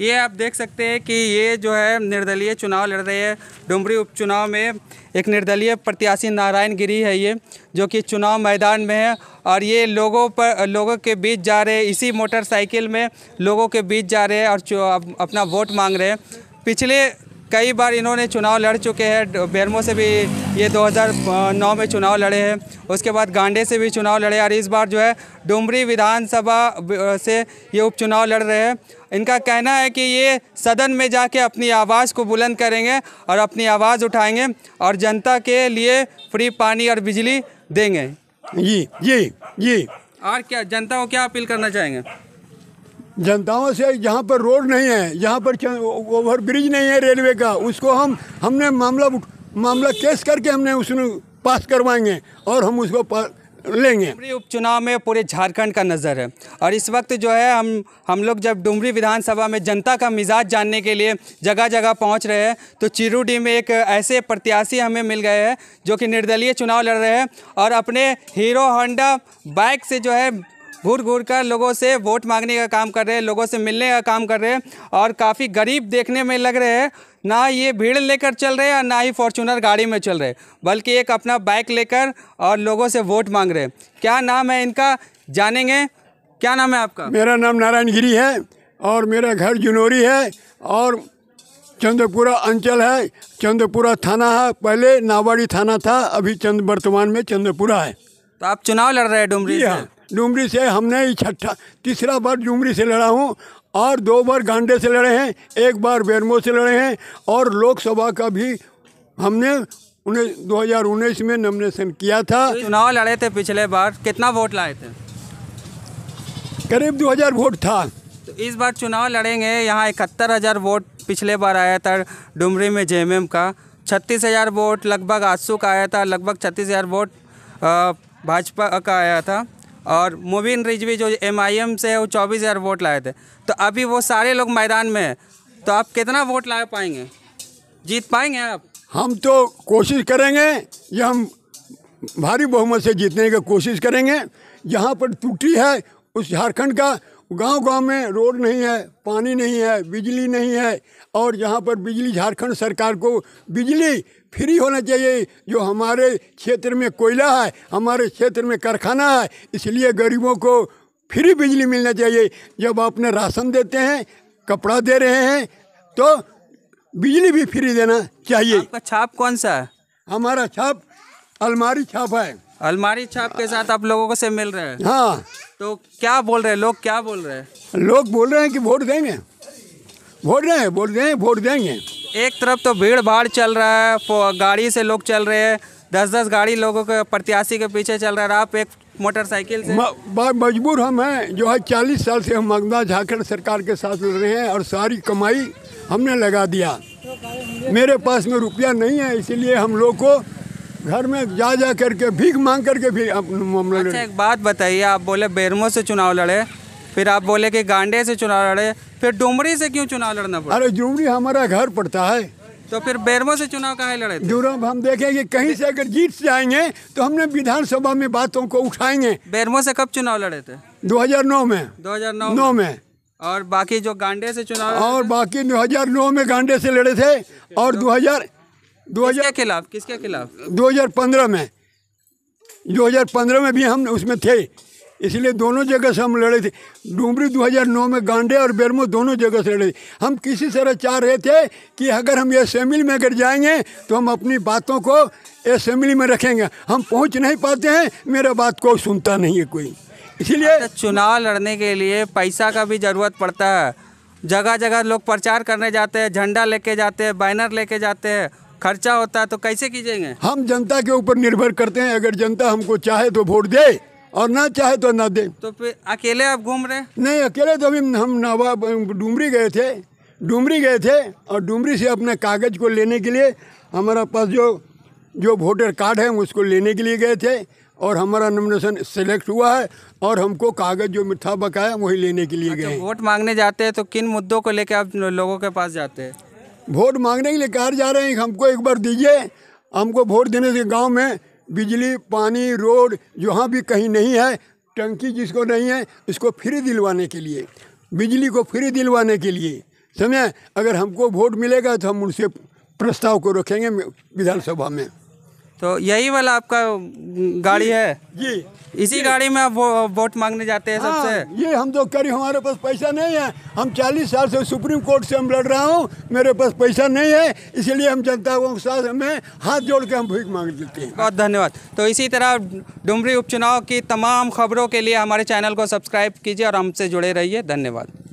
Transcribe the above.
ये आप देख सकते हैं कि ये जो है निर्दलीय चुनाव लड़ रहे हैं डुमरी उपचुनाव में एक निर्दलीय प्रत्याशी नारायण गिरी है ये जो कि चुनाव मैदान में है और ये लोगों पर लोगों के बीच जा रहे हैं इसी मोटरसाइकिल में लोगों के बीच जा रहे हैं और अपना वोट मांग रहे हैं पिछले कई बार इन्होंने चुनाव लड़ चुके हैं बेरमो से भी ये 2009 में चुनाव लड़े हैं उसके बाद गांडे से भी चुनाव लड़े और इस बार जो है डुमरी विधानसभा से ये उपचुनाव लड़ रहे हैं इनका कहना है कि ये सदन में जाके अपनी आवाज़ को बुलंद करेंगे और अपनी आवाज़ उठाएंगे और जनता के लिए फ्री पानी और बिजली देंगे जी जी जी और क्या जनता को क्या अपील करना चाहेंगे जनताओं से जहाँ पर रोड नहीं है यहाँ पर ओवर ब्रिज नहीं है रेलवे का उसको हम हमने मामला मामला केस करके हमने उसमें पास करवाएंगे और हम उसको लेंगे उपचुनाव में पूरे झारखंड का नज़र है और इस वक्त जो है हम हम लोग जब डुमरी विधानसभा में जनता का मिजाज जानने के लिए जगह जगह पहुंच रहे हैं तो चिरूडी में एक ऐसे प्रत्याशी हमें मिल गए हैं जो कि निर्दलीय चुनाव लड़ रहे हैं और अपने हीरो होंडा बाइक से जो है घूर घूर कर लोगों से वोट मांगने का काम कर रहे हैं लोगों से मिलने का काम कर रहे हैं और काफ़ी गरीब देखने में लग रहे हैं ना ये भीड़ लेकर चल रहे हैं और ना ही फॉर्चूनर गाड़ी में चल रहे बल्कि एक अपना बाइक लेकर और लोगों से वोट मांग रहे हैं क्या नाम है इनका जानेंगे क्या नाम है आपका मेरा नाम नारायण गिरी है और मेरा घर जुनोरी है और चंद्रपुरा अंचल है चंद्रपुरा थाना है पहले नावाड़ी थाना था अभी चंद वर्तमान में चंद्रपुरा है तो आप चुनाव लड़ रहे हैं डुमरी से डुमरी से हमने छठा तीसरा बार डुमरी से लड़ा हूँ और दो बार गांडे से लड़े हैं एक बार बेरमो से लड़े हैं और लोकसभा का भी हमने उन्हें उन्नीस में नॉमिनेशन किया था तो चुनाव लड़े थे पिछले बार कितना वोट लाए थे करीब दो हजार वोट था तो इस बार चुनाव लड़ेंगे यहाँ इकहत्तर हज़ार वोट पिछले बार आया था डुमरी में जे का छत्तीस हज़ार वोट लगभग आसू का आया था लगभग छत्तीस हज़ार वोट भाजपा का आया था और मोबिन रिजवी जो एमआईएम से है वो चौबीस हज़ार वोट लाए थे तो अभी वो सारे लोग मैदान में हैं तो आप कितना वोट ला पाएंगे जीत पाएंगे आप हम तो कोशिश करेंगे ये हम भारी बहुमत से जीतने की कोशिश करेंगे यहाँ पर टूटी है उस झारखंड का गांव गांव में रोड नहीं है पानी नहीं है बिजली नहीं है और जहां पर बिजली झारखंड सरकार को बिजली फ्री होना चाहिए जो हमारे क्षेत्र में कोयला है हमारे क्षेत्र में कारखाना है इसलिए गरीबों को फ्री बिजली मिलना चाहिए जब आपने राशन देते हैं कपड़ा दे रहे हैं तो बिजली भी फ्री देना चाहिए आपका छाप कौन सा है हमारा छाप अलमारी छाप है अलमारी छाप के साथ आप लोगों को से मिल रहे हैं हाँ तो क्या बोल रहे हैं लोग क्या बोल रहे हैं लोग बोल रहे हैं कि वोट देंगे वोट देंगे वोट देंगे वोट देंगे एक तरफ तो भीड़ भाड़ चल रहा है गाड़ी से लोग चल रहे हैं दस दस गाड़ी लोगों के प्रत्याशी के पीछे चल रहा है आप एक मोटरसाइकिल से मजबूर हम हैं जो है चालीस साल से हम मगदा झारखंड सरकार के साथ लड़ रहे हैं और सारी कमाई हमने लगा दिया मेरे पास में रुपया नहीं है इसीलिए हम लोग को घर में जा जा करके भीख मांग करके भी मामला अच्छा एक बात बताइए आप बोले बेरमो से चुनाव लड़े फिर आप बोले कि गांडे से चुनाव लड़े फिर डुमरी से क्यों चुनाव लड़ना पड़ा अरे डुमरी हमारा घर पड़ता है तो फिर बेरमो से चुनाव कहाँ लड़े जरूर हम देखेंगे कहीं से अगर जीत जाएंगे तो हमने विधानसभा में बातों को उठाएंगे बेरमो से कब चुनाव लड़े थे दो में दो में, में। और बाकी जो गांडे से चुनाव और बाकी 2009 में गांडे से लड़े थे और 2000 तो दो हजार खिलाफ किसके खिलाफ 2015 में 2015 में भी हम उसमें थे इसलिए दोनों जगह से हम लड़े थे डूमरी 2009 में गांडे और बेरमो दोनों जगह से लड़े थे हम किसी तरह चाह रहे थे कि अगर हम असेंबली में अगर जाएंगे तो हम अपनी बातों को असेंबली में रखेंगे हम पहुंच नहीं पाते हैं मेरा बात को सुनता नहीं है कोई इसीलिए अच्छा, चुनाव लड़ने के लिए पैसा का भी ज़रूरत पड़ता है जगह जगह लोग प्रचार करने जाते हैं झंडा लेके जाते हैं बैनर लेके जाते हैं खर्चा होता है तो कैसे कीजिएगा हम जनता के ऊपर निर्भर करते हैं अगर जनता हमको चाहे तो वोट दे और ना चाहे तो ना दे तो फिर अकेले आप घूम रहे नहीं अकेले तो अभी हम नवाब डूमरी गए थे डुमरी गए थे और डुमरी से अपने कागज को लेने के लिए हमारा पास जो जो वोटर कार्ड है उसको लेने के लिए गए थे और हमारा नॉमिनेशन सिलेक्ट हुआ है और हमको कागज जो मिठा बकाया वही लेने के लिए अच्छा, गए वोट मांगने जाते हैं तो किन मुद्दों को लेकर आप लोगों के पास जाते हैं वोट मांगने के लिए कहा जा रहे हैं हमको एक बार दीजिए हमको वोट देने से गांव में बिजली पानी रोड जहाँ भी कहीं नहीं है टंकी जिसको नहीं है इसको फ्री दिलवाने के लिए बिजली को फ्री दिलवाने के लिए समझे अगर हमको वोट मिलेगा तो हम उनसे प्रस्ताव को रखेंगे विधानसभा में तो यही वाला आपका गाड़ी है जी इसी गाड़ी में आप वो, वोट मांगने जाते हैं सबसे हाँ, ये हम तो करी हमारे पास पैसा नहीं है हम 40 साल से सुप्रीम कोर्ट से हम लड़ रहा हूँ मेरे पास पैसा नहीं है इसलिए हम जनता को साथ में हाथ जोड़ के हम भीख मांग लेते हैं बहुत धन्यवाद तो इसी तरह डुमरी उपचुनाव की तमाम खबरों के लिए हमारे चैनल को सब्सक्राइब कीजिए और हमसे जुड़े रहिए धन्यवाद